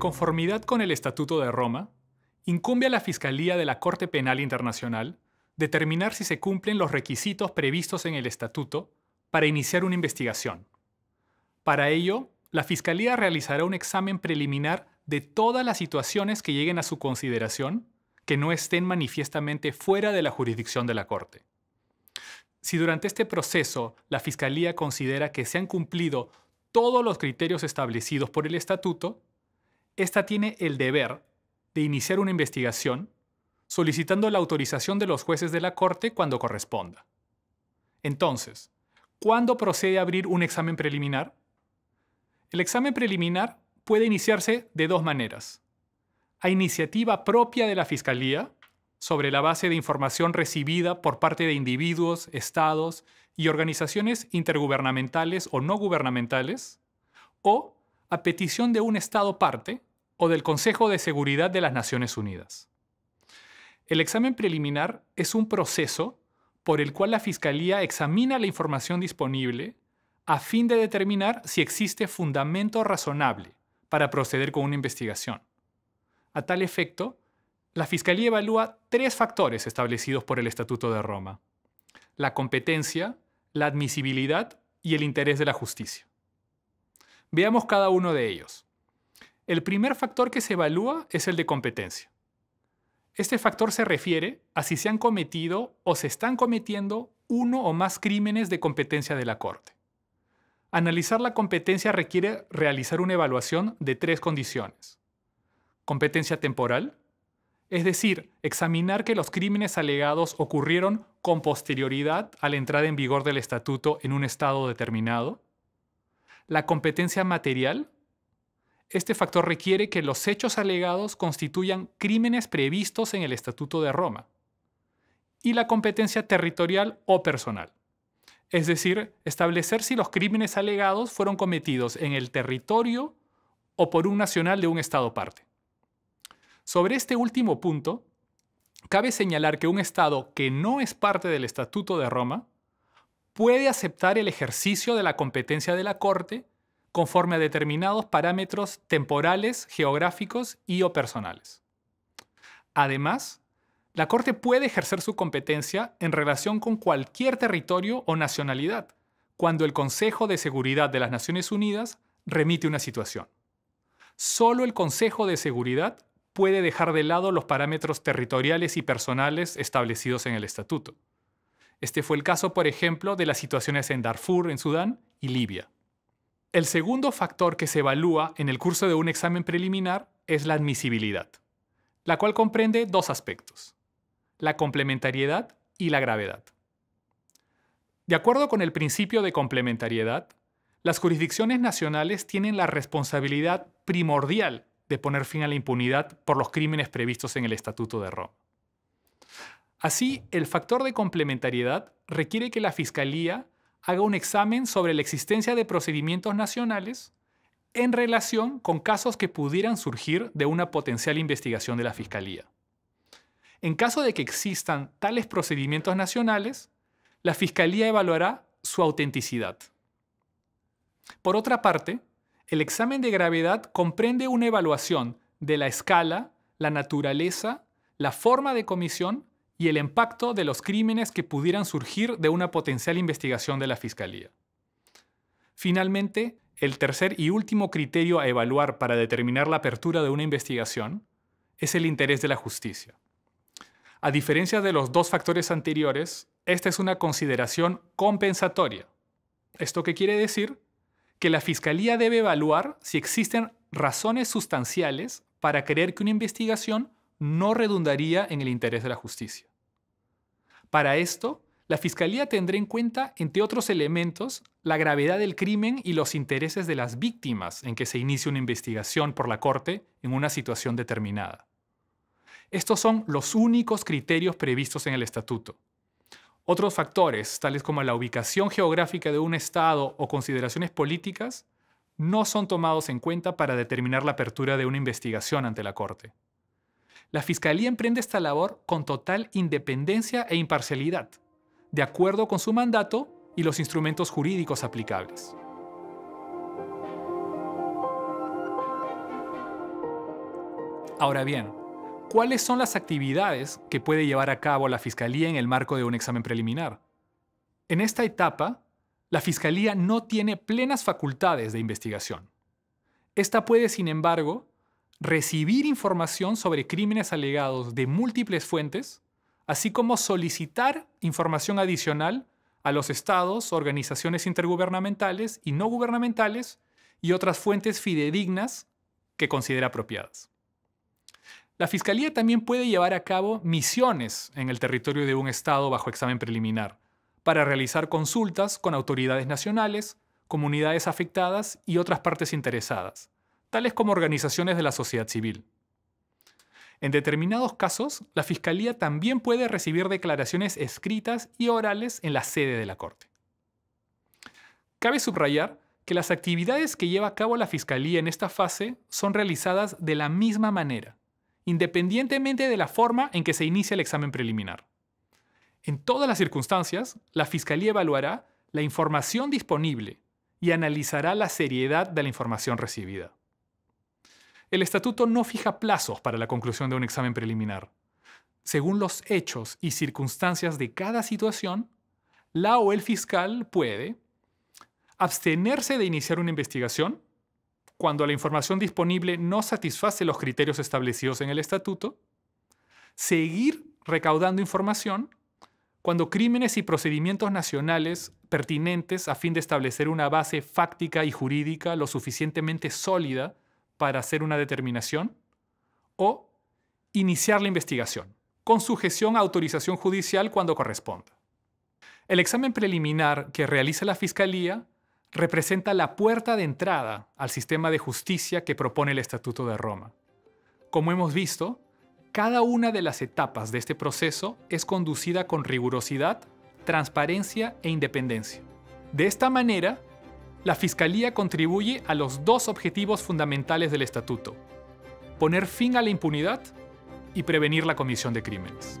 conformidad con el Estatuto de Roma, incumbe a la Fiscalía de la Corte Penal Internacional determinar si se cumplen los requisitos previstos en el Estatuto para iniciar una investigación. Para ello, la Fiscalía realizará un examen preliminar de todas las situaciones que lleguen a su consideración que no estén manifiestamente fuera de la jurisdicción de la Corte. Si durante este proceso la Fiscalía considera que se han cumplido todos los criterios establecidos por el Estatuto, esta tiene el deber de iniciar una investigación solicitando la autorización de los jueces de la Corte cuando corresponda. Entonces, ¿cuándo procede a abrir un examen preliminar? El examen preliminar puede iniciarse de dos maneras. A iniciativa propia de la Fiscalía, sobre la base de información recibida por parte de individuos, estados y organizaciones intergubernamentales o no gubernamentales, o a petición de un estado parte, o del Consejo de Seguridad de las Naciones Unidas. El examen preliminar es un proceso por el cual la Fiscalía examina la información disponible a fin de determinar si existe fundamento razonable para proceder con una investigación. A tal efecto, la Fiscalía evalúa tres factores establecidos por el Estatuto de Roma. La competencia, la admisibilidad y el interés de la justicia. Veamos cada uno de ellos. El primer factor que se evalúa es el de competencia. Este factor se refiere a si se han cometido o se están cometiendo uno o más crímenes de competencia de la Corte. Analizar la competencia requiere realizar una evaluación de tres condiciones. Competencia temporal, es decir, examinar que los crímenes alegados ocurrieron con posterioridad a la entrada en vigor del estatuto en un estado determinado. La competencia material, este factor requiere que los hechos alegados constituyan crímenes previstos en el Estatuto de Roma y la competencia territorial o personal. Es decir, establecer si los crímenes alegados fueron cometidos en el territorio o por un nacional de un Estado parte. Sobre este último punto, cabe señalar que un Estado que no es parte del Estatuto de Roma puede aceptar el ejercicio de la competencia de la Corte conforme a determinados parámetros temporales, geográficos y o personales. Además, la Corte puede ejercer su competencia en relación con cualquier territorio o nacionalidad, cuando el Consejo de Seguridad de las Naciones Unidas remite una situación. Solo el Consejo de Seguridad puede dejar de lado los parámetros territoriales y personales establecidos en el Estatuto. Este fue el caso, por ejemplo, de las situaciones en Darfur, en Sudán, y Libia. El segundo factor que se evalúa en el curso de un examen preliminar es la admisibilidad, la cual comprende dos aspectos, la complementariedad y la gravedad. De acuerdo con el principio de complementariedad, las jurisdicciones nacionales tienen la responsabilidad primordial de poner fin a la impunidad por los crímenes previstos en el Estatuto de Roma. Así, el factor de complementariedad requiere que la Fiscalía haga un examen sobre la existencia de procedimientos nacionales en relación con casos que pudieran surgir de una potencial investigación de la Fiscalía. En caso de que existan tales procedimientos nacionales, la Fiscalía evaluará su autenticidad. Por otra parte, el examen de gravedad comprende una evaluación de la escala, la naturaleza, la forma de comisión y el impacto de los crímenes que pudieran surgir de una potencial investigación de la Fiscalía. Finalmente, el tercer y último criterio a evaluar para determinar la apertura de una investigación es el interés de la justicia. A diferencia de los dos factores anteriores, esta es una consideración compensatoria. ¿Esto qué quiere decir? Que la Fiscalía debe evaluar si existen razones sustanciales para creer que una investigación no redundaría en el interés de la justicia. Para esto, la Fiscalía tendrá en cuenta, entre otros elementos, la gravedad del crimen y los intereses de las víctimas en que se inicie una investigación por la Corte en una situación determinada. Estos son los únicos criterios previstos en el Estatuto. Otros factores, tales como la ubicación geográfica de un Estado o consideraciones políticas, no son tomados en cuenta para determinar la apertura de una investigación ante la Corte la Fiscalía emprende esta labor con total independencia e imparcialidad, de acuerdo con su mandato y los instrumentos jurídicos aplicables. Ahora bien, ¿cuáles son las actividades que puede llevar a cabo la Fiscalía en el marco de un examen preliminar? En esta etapa, la Fiscalía no tiene plenas facultades de investigación. Esta puede, sin embargo, recibir información sobre crímenes alegados de múltiples fuentes, así como solicitar información adicional a los estados, organizaciones intergubernamentales y no gubernamentales y otras fuentes fidedignas que considera apropiadas. La Fiscalía también puede llevar a cabo misiones en el territorio de un estado bajo examen preliminar para realizar consultas con autoridades nacionales, comunidades afectadas y otras partes interesadas, tales como organizaciones de la sociedad civil. En determinados casos, la Fiscalía también puede recibir declaraciones escritas y orales en la sede de la Corte. Cabe subrayar que las actividades que lleva a cabo la Fiscalía en esta fase son realizadas de la misma manera, independientemente de la forma en que se inicia el examen preliminar. En todas las circunstancias, la Fiscalía evaluará la información disponible y analizará la seriedad de la información recibida el estatuto no fija plazos para la conclusión de un examen preliminar. Según los hechos y circunstancias de cada situación, la o el fiscal puede abstenerse de iniciar una investigación cuando la información disponible no satisface los criterios establecidos en el estatuto, seguir recaudando información cuando crímenes y procedimientos nacionales pertinentes a fin de establecer una base fáctica y jurídica lo suficientemente sólida para hacer una determinación o iniciar la investigación, con sujeción a autorización judicial cuando corresponda. El examen preliminar que realiza la Fiscalía representa la puerta de entrada al sistema de justicia que propone el Estatuto de Roma. Como hemos visto, cada una de las etapas de este proceso es conducida con rigurosidad, transparencia e independencia. De esta manera, la Fiscalía contribuye a los dos objetivos fundamentales del estatuto, poner fin a la impunidad y prevenir la comisión de crímenes.